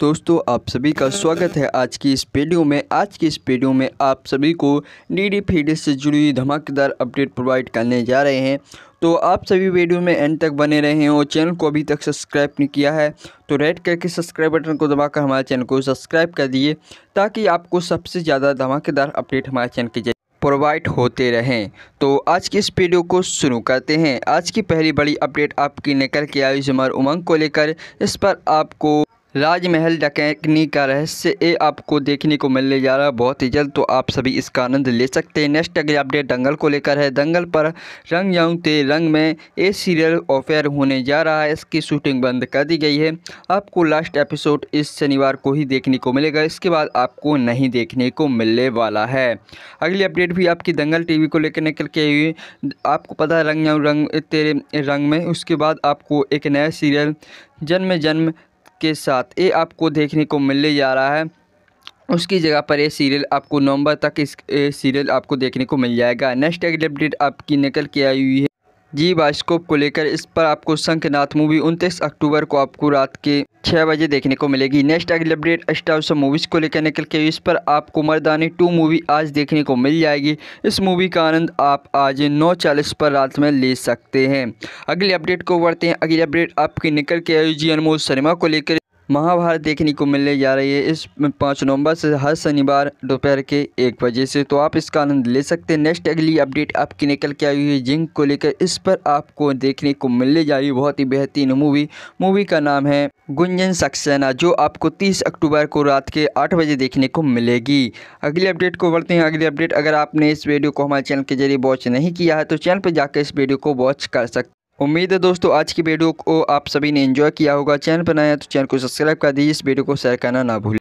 दोस्तों आप सभी का स्वागत है आज की इस वीडियो में आज की इस वीडियो में आप सभी को डी डी से जुड़ी धमाकेदार अपडेट प्रोवाइड करने जा रहे हैं तो आप सभी वीडियो में एंड तक बने रहे हैं और चैनल को अभी तक सब्सक्राइब नहीं किया है तो रेड करके सब्सक्राइब बटन को दबाकर हमारे चैनल को सब्सक्राइब कर दिए ताकि आपको सबसे ज़्यादा धमाकेदार अपडेट हमारे चैनल के प्रोवाइड होते रहें तो आज की इस वीडियो को शुरू करते हैं आज की पहली बड़ी अपडेट आपकी निकल के आई जुमर उमंग को लेकर इस पर आपको राजमहल डकैकनी का रहस्य ये आपको देखने को मिलने जा रहा है बहुत ही जल्द तो आप सभी इसका आनंद ले सकते हैं नेक्स्ट अगले अपडेट दंगल को लेकर है दंगल पर रंग यांग रंग में ये सीरियल ऑफेयर होने जा रहा है इसकी शूटिंग बंद कर दी गई है आपको लास्ट एपिसोड इस शनिवार को ही देखने को मिलेगा इसके बाद आपको नहीं देखने को मिलने वाला है अगली अपडेट भी आपकी दंगल टी को लेकर निकल के हुई आपको पता है रंग यांग रंग तेरे रंग में उसके बाद आपको एक नया सीरियल जन्म जन्म के साथ ये आपको देखने को मिलने जा रहा है उसकी जगह पर ये सीरियल आपको नवंबर तक इस सीरियल आपको देखने को मिल जाएगा नेक्स्ट अगली अपडेट आपकी निकल के आई हुई है जी बाइस्कोप को लेकर इस पर आपको शंखनाथ मूवी उनतीस अक्टूबर को आपको रात के छः बजे देखने को मिलेगी नेक्स्ट अगली अपडेट स्टार सब मूवीज़ को लेकर निकल के इस पर आपको मर्दानी टू मूवी आज देखने को मिल जाएगी इस मूवी का आनंद आप आज नौ चालीस पर रात में ले सकते हैं अगली अपडेट को बढ़ते हैं अगली अपडेट आपकी निकल के आयु जी अनमोल सिनेमा को लेकर महाभारत देखने को मिलने जा रही है इस पाँच नवंबर से हर शनिवार दोपहर के एक बजे से तो आप इसका आनंद ले सकते हैं नेक्स्ट अगली अपडेट आपकी निकल के आई हुई है जिंक को लेकर इस पर आपको देखने को मिलने जा रही है बहुत ही बेहतरीन मूवी मूवी का नाम है गुंजन सक्सेना जो आपको 30 अक्टूबर को रात के आठ बजे देखने को मिलेगी अगली अपडेट को बढ़ते हैं अगली अपडेट अगर आपने इस वीडियो को हमारे चैनल के जरिए वॉच नहीं किया है तो चैनल पर जाकर इस वीडियो को वॉच कर सकते उम्मीद है दोस्तों आज की वीडियो को आप सभी ने एंजॉय किया होगा चैनल बनाया तो चैनल को सब्सक्राइब कर दीजिए इस वीडियो को शेयर करना ना भूलें